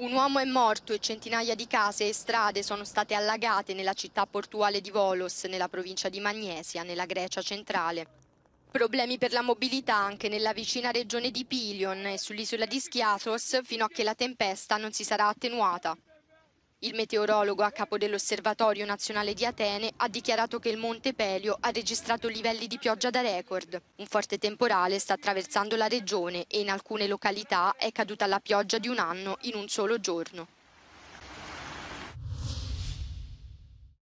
Un uomo è morto e centinaia di case e strade sono state allagate nella città portuale di Volos, nella provincia di Magnesia, nella Grecia centrale. Problemi per la mobilità anche nella vicina regione di Pilion e sull'isola di Schiathos fino a che la tempesta non si sarà attenuata. Il meteorologo a capo dell'Osservatorio Nazionale di Atene ha dichiarato che il Monte Pelio ha registrato livelli di pioggia da record. Un forte temporale sta attraversando la regione e in alcune località è caduta la pioggia di un anno in un solo giorno.